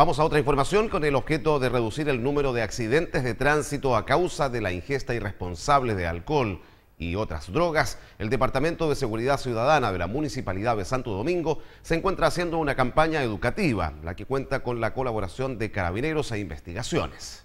Vamos a otra información con el objeto de reducir el número de accidentes de tránsito a causa de la ingesta irresponsable de alcohol y otras drogas, el Departamento de Seguridad Ciudadana de la Municipalidad de Santo Domingo se encuentra haciendo una campaña educativa, la que cuenta con la colaboración de carabineros e investigaciones.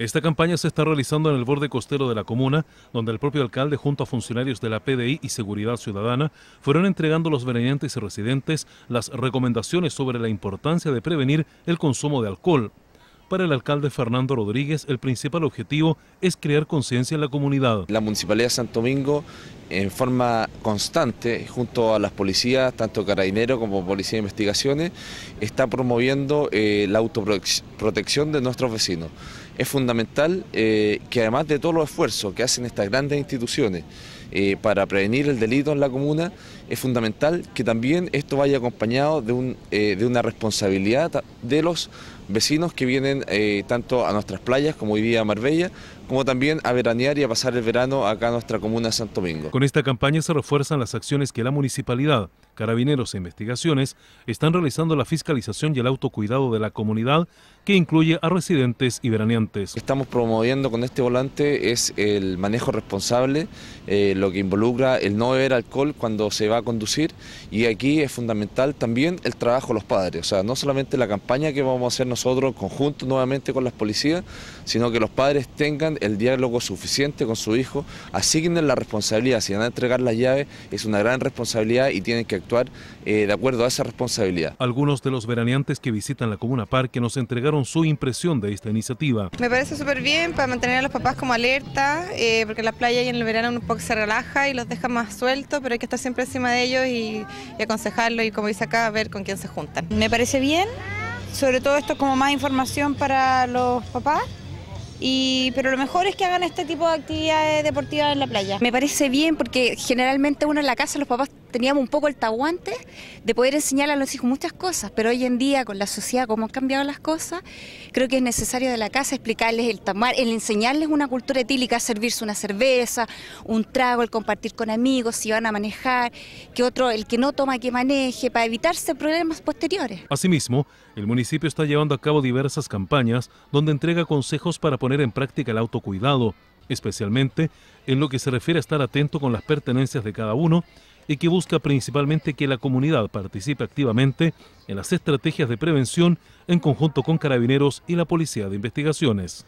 Esta campaña se está realizando en el borde costero de la comuna, donde el propio alcalde junto a funcionarios de la PDI y Seguridad Ciudadana fueron entregando a los veraneantes y residentes las recomendaciones sobre la importancia de prevenir el consumo de alcohol. Para el alcalde Fernando Rodríguez, el principal objetivo es crear conciencia en la comunidad. La Municipalidad de Santo Domingo, en forma constante, junto a las policías, tanto carabineros como policía de investigaciones, está promoviendo eh, la autoprotección de nuestros vecinos es fundamental eh, que además de todos los esfuerzos que hacen estas grandes instituciones eh, para prevenir el delito en la comuna, es fundamental que también esto vaya acompañado de, eh, de una responsabilidad de los vecinos que vienen eh, tanto a nuestras playas como hoy día Marbella, como también a veranear y a pasar el verano acá en nuestra comuna de Santo Domingo. Con esta campaña se refuerzan las acciones que la municipalidad, carabineros e investigaciones están realizando la fiscalización y el autocuidado de la comunidad que incluye a residentes y veraneantes. Estamos promoviendo con este volante es el manejo responsable, eh, lo que involucra el no beber alcohol cuando se va a conducir y aquí es fundamental también el trabajo de los padres, o sea, no solamente la campaña que vamos a hacer nosotros, nosotros, conjunto nuevamente con las policías, sino que los padres tengan el diálogo suficiente con su hijo, asignen la responsabilidad, si van a entregar las llaves es una gran responsabilidad y tienen que actuar eh, de acuerdo a esa responsabilidad. Algunos de los veraneantes que visitan la Comuna Parque nos entregaron su impresión de esta iniciativa. Me parece súper bien para mantener a los papás como alerta, eh, porque en la playa y en el verano un poco se relaja y los deja más sueltos, pero hay que estar siempre encima de ellos y, y aconsejarlos y como dice acá, ver con quién se juntan. Me parece bien, sobre todo esto como más información para los papás. Y, pero lo mejor es que hagan este tipo de actividades deportivas en la playa. Me parece bien porque generalmente uno en la casa los papás teníamos un poco el taguante de poder enseñar a los hijos muchas cosas, pero hoy en día con la sociedad, como han cambiado las cosas, creo que es necesario de la casa explicarles el tamar, el enseñarles una cultura etílica, servirse una cerveza, un trago, el compartir con amigos, si van a manejar, que otro, el que no toma, que maneje, para evitarse problemas posteriores. Asimismo, el municipio está llevando a cabo diversas campañas donde entrega consejos para poner en práctica el autocuidado, especialmente en lo que se refiere a estar atento con las pertenencias de cada uno y que busca principalmente que la comunidad participe activamente en las estrategias de prevención en conjunto con carabineros y la Policía de Investigaciones.